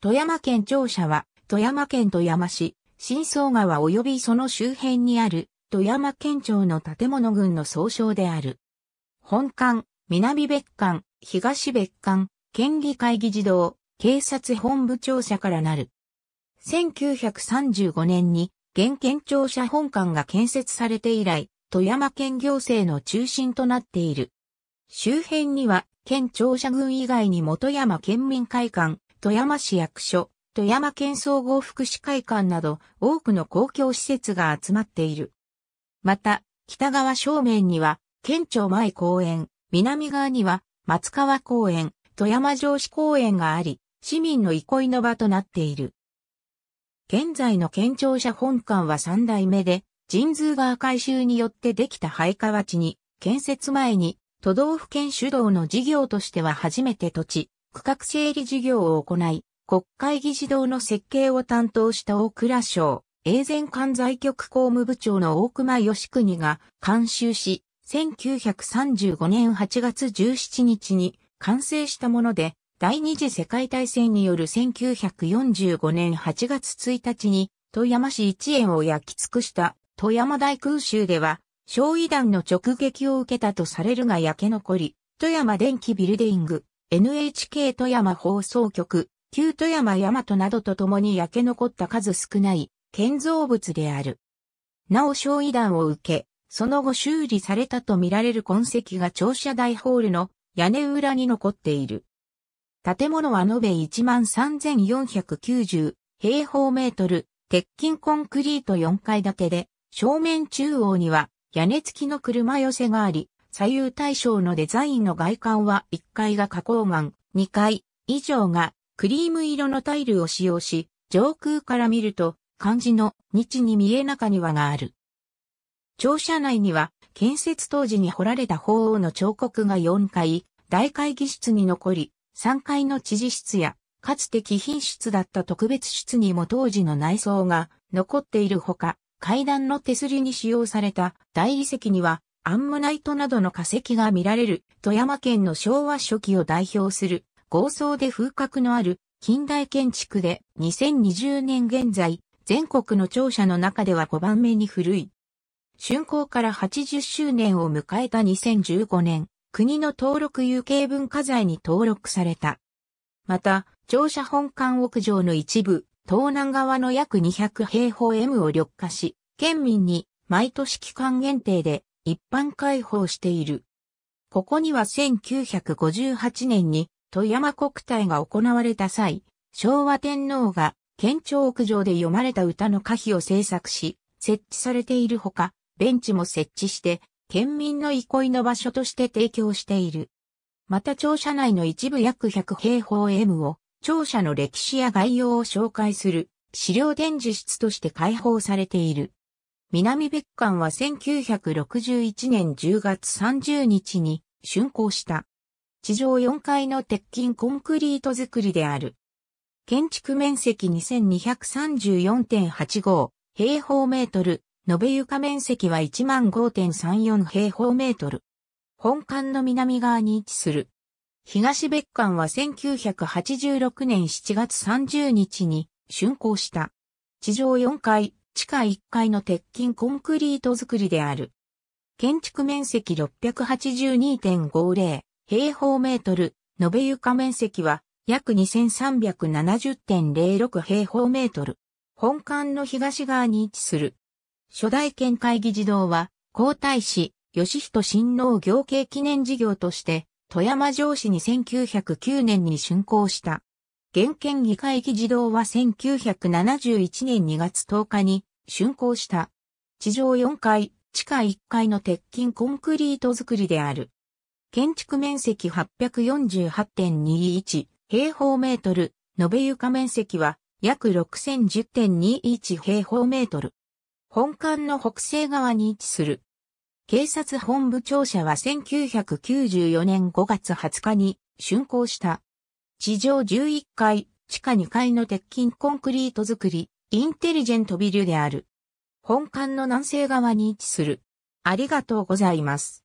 富山県庁舎は、富山県富山市、新総川及びその周辺にある、富山県庁の建物群の総称である。本館、南別館、東別館、県議会議事堂、警察本部庁舎からなる。1935年に、現県庁舎本館が建設されて以来、富山県行政の中心となっている。周辺には、県庁舎群以外に元山県民会館、富山市役所、富山県総合福祉会館など多くの公共施設が集まっている。また、北側正面には、県庁前公園、南側には、松川公園、富山城市公園があり、市民の憩いの場となっている。現在の県庁舎本館は3代目で、神通川改修によってできた廃川地に、建設前に、都道府県主導の事業としては初めて土地、区画整理事業を行い、国会議事堂の設計を担当した大倉省、永前管財局公務部長の大熊義国が監修し、1935年8月17日に完成したもので、第二次世界大戦による1945年8月1日に、富山市一円を焼き尽くした富山大空襲では、焼夷弾の直撃を受けたとされるが焼け残り、富山電気ビルディング NHK 富山放送局、旧富山大和などと共に焼け残った数少ない建造物である。なお焼夷弾を受け、その後修理されたとみられる痕跡が庁舎大ホールの屋根裏に残っている。建物は延べ13,490平方メートル、鉄筋コンクリート4階建てで、正面中央には屋根付きの車寄せがあり、左右対称のデザインの外観は1階が花崗岩、2階以上がクリーム色のタイルを使用し、上空から見ると漢字の日に見え中庭がある。庁舎内には建設当時に掘られた鳳凰の彫刻が4階、大会議室に残り、3階の知事室や、かつて貴賓室だった特別室にも当時の内装が残っているほか、階段の手すりに使用された大理石にはアンモナイトなどの化石が見られる富山県の昭和初期を代表する豪壮で風格のある近代建築で2020年現在全国の庁舎の中では5番目に古い。竣工から80周年を迎えた2015年、国の登録有形文化財に登録された。また、庁舎本館屋上の一部、東南側の約200平方 M を緑化し、県民に毎年期間限定で一般開放している。ここには1958年に富山国体が行われた際、昭和天皇が県庁屋上で読まれた歌の歌詞を制作し、設置されているほか、ベンチも設置して、県民の憩いの場所として提供している。また庁舎内の一部約100平方 M を、庁舎の歴史や概要を紹介する資料展示室として開放されている。南別館は1961年10月30日に竣工した。地上4階の鉄筋コンクリート造りである。建築面積2234.85平方メートル、延べ床面積は15.34平方メートル。本館の南側に位置する。東別館は1986年7月30日に竣工した。地上4階、地下1階の鉄筋コンクリート造りである。建築面積682.50平方メートル、延べ床面積は約2370.06平方メートル。本館の東側に位置する。初代県会議児童は、皇太子、吉人親王行慶記念事業として、富山城市に1909年に竣工した。現県議会議事堂は1971年2月10日に竣工した。地上4階、地下1階の鉄筋コンクリート造りである。建築面積848.21平方メートル、延べ床面積は約6010.21平方メートル。本館の北西側に位置する。警察本部庁舎は1994年5月20日に竣工した。地上11階、地下2階の鉄筋コンクリート造り、インテリジェントビルである。本館の南西側に位置する。ありがとうございます。